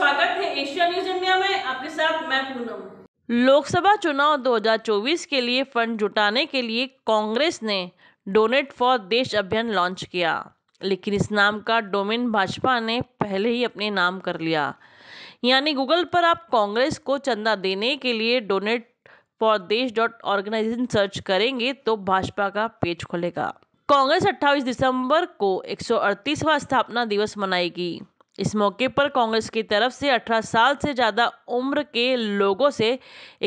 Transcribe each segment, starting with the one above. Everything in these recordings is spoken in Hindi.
स्वागत है एशिया न्यूज इंडिया में आपके साथ मैं पूनम लोकसभा चुनाव 2024 के लिए फंड जुटाने के लिए कांग्रेस ने डोनेट फॉर देश अभियान लॉन्च किया लेकिन इस नाम का डोमेन भाजपा ने पहले ही अपने नाम कर लिया यानी गूगल पर आप कांग्रेस को चंदा देने के लिए donate for desh dot organisation search करेंगे तो भाजपा का पेज खुलेगा कांग्रेस 28 दिसंबर को 138वां स्थापना दिवस मनाएगी इस मौके पर कांग्रेस की तरफ से अठारह साल से ज़्यादा उम्र के लोगों से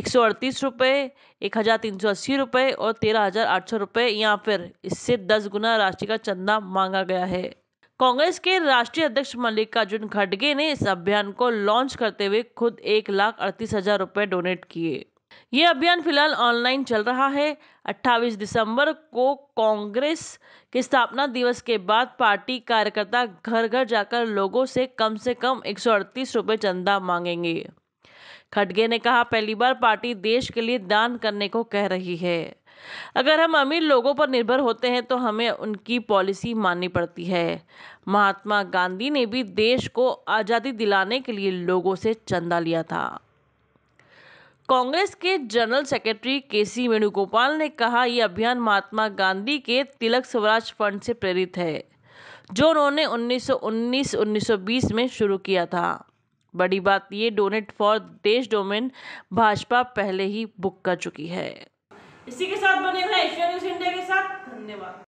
एक सौ अड़तीस रुपये एक हज़ार तीन सौ अस्सी रुपये और तेरह हज़ार आठ सौ रुपये या फिर इससे दस गुना राशि का चंदा मांगा गया है कांग्रेस के राष्ट्रीय अध्यक्ष मल्लिकार्जुन खड़गे ने इस अभियान को लॉन्च करते हुए खुद एक लाख अड़तीस हज़ार रुपये डोनेट किए ये अभियान फिलहाल ऑनलाइन चल रहा है 28 दिसंबर को कांग्रेस के स्थापना दिवस के बाद पार्टी कार्यकर्ता घर घर जाकर लोगों से कम से कम एक सौ चंदा मांगेंगे खड़गे ने कहा पहली बार पार्टी देश के लिए दान करने को कह रही है अगर हम अमीर लोगों पर निर्भर होते हैं तो हमें उनकी पॉलिसी माननी पड़ती है महात्मा गांधी ने भी देश को आज़ादी दिलाने के लिए लोगों से चंदा लिया था कांग्रेस के जनरल सेक्रेटरी के सी वेणुगोपाल ने कहा यह अभियान महात्मा गांधी के तिलक स्वराज फंड से प्रेरित है जो उन्होंने 1919-1920 में शुरू किया था बड़ी बात ये donate for desh domain Bhajpa पहले ही बुक कर चुकी है इसी के साथ बने रहे एशिया न्यूज इंडिया के साथ धन्यवाद